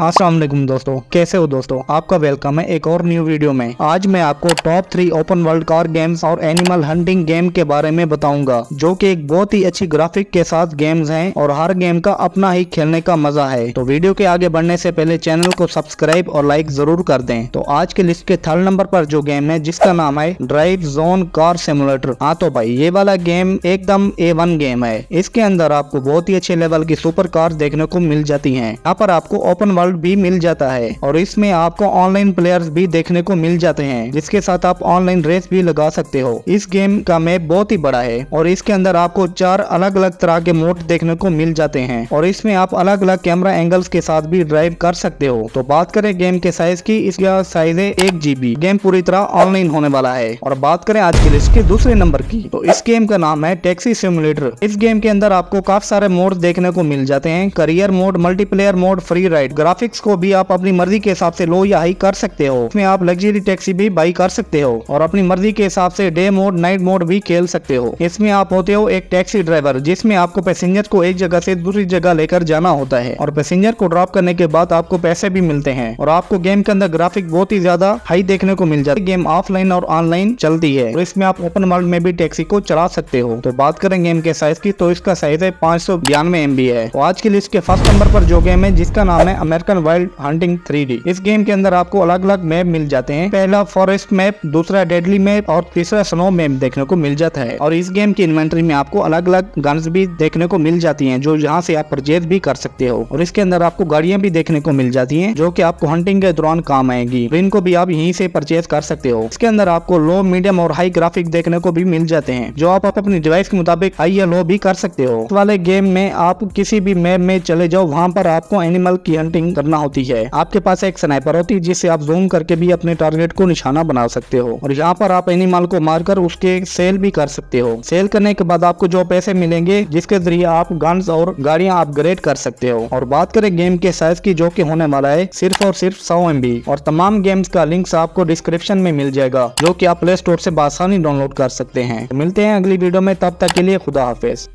असलम दोस्तों कैसे हो दोस्तों आपका वेलकम है एक और न्यू वीडियो में आज मैं आपको top three open world car games और एनिमल हंटिंग गेम के बारे में बताऊंगा जो कि एक बहुत ही अच्छी ग्राफिक के साथ गेम्स हैं और हर गेम का अपना ही खेलने का मजा है तो वीडियो के आगे बढ़ने से पहले चैनल को सब्सक्राइब और लाइक जरूर कर दें तो आज के लिस्ट के थर्ड नंबर पर जो गेम है जिसका नाम है ड्राइव जोन कार सिमुलेटर हाँ तो भाई ये वाला गेम एकदम ए वन गेम है इसके अंदर आपको बहुत ही अच्छे लेवल की सुपर कार देखने को मिल जाती है यहाँ पर आपको ओपन वर्ल्ड भी मिल जाता है और इसमें आपको ऑनलाइन प्लेयर्स भी देखने को मिल जाते हैं जिसके साथ आप ऑनलाइन रेस भी लगा सकते हो इस गेम का मैप बहुत ही बड़ा है और इसके अंदर आपको चार अलग अलग तरह के मोड देखने को मिल जाते हैं और इसमें आप अलग अलग कैमरा एंगल्स के साथ भी ड्राइव कर सकते हो तो बात करें गेम के साइज की इसका साइज है एक जीबी गेम पूरी तरह ऑनलाइन होने वाला है और बात करें आज के लिस्ट के दूसरे नंबर की तो इस गेम का नाम है टैक्सी सिमुलेटर इस गेम के अंदर आपको काफी सारे मोड देखने को मिल जाते हैं career mode multiplayer mode free ride graph graphics को भी आप अपनी मर्जी के हिसाब से लो या हाई कर सकते हो इसमें आप लग्जरी टैक्सी भी बाई कर सकते हो और अपनी मर्जी के हिसाब से डे मोड नाइट मोड भी खेल सकते हो इसमें आप होते हो एक टैक्सी ड्राइवर जिसमें आपको पैसेंजर को एक जगह से दूसरी जगह लेकर जाना होता है और पैसेंजर को ड्रॉप करने के बाद आपको पैसे भी मिलते हैं और आपको गेम के अंदर ग्राफिक बहुत ही ज्यादा हाई देखने को मिल जाती है गेम ऑफलाइन और ऑनलाइन चलती है और इसमें आप ओपन वर्ल्ड में भी टैक्सी को चला सकते हो तो बात करें गेम के साइज की तो इसका साइज है पाँच सौ बयानवे एम है तो आज के लिस्ट के फर्स्ट नंबर पर जो गेम है जिसका नाम है America American wild hunting three इस गेम के अंदर आपको अलग अलग मैप मिल जाते हैं पहला फॉरेस्ट मैप दूसरा डेडली मैप और तीसरा स्नो मैप देखने को मिल जाता है और इस गेम की इन्वेंट्री में आपको अलग अलग गन्स भी देखने को मिल जाती है जो यहाँ से आप परचेज भी कर सकते हो और इसके अंदर आपको गाड़िया भी देखने को मिल जाती है जो की आपको हंटिंग के दौरान काम आएगी इनको भी आप यही से परचेज कर सकते हो इसके अंदर आपको लो मीडियम और हाई ग्राफिक देखने को भी मिल जाते हैं जो आप अपनी डिवाइस के मुताबिक हाई या लो भी कर सकते हो वाले गेम में आप किसी भी मैप में चले जाओ वहाँ पर आपको एनिमल की हंटिंग करना होती है आपके पास एक स्नाइपर होती है जिससे आप जूम करके भी अपने टारगेट को निशाना बना सकते हो और यहाँ पर आप एनिमल को मारकर उसके सेल भी कर सकते हो सेल करने के बाद आपको जो पैसे मिलेंगे जिसके जरिए आप गन्स और गाड़ियाँ अपग्रेड कर सकते हो और बात करें गेम के साइज की जो की होने वाला है सिर्फ और सिर्फ सौ एम और तमाम गेम्स का लिंक्स आपको डिस्क्रिप्शन में मिल जाएगा जो की आप प्ले स्टोर ऐसी बासानी डाउनलोड कर सकते हैं मिलते हैं अगली वीडियो में तब तक के लिए खुदा हाफिज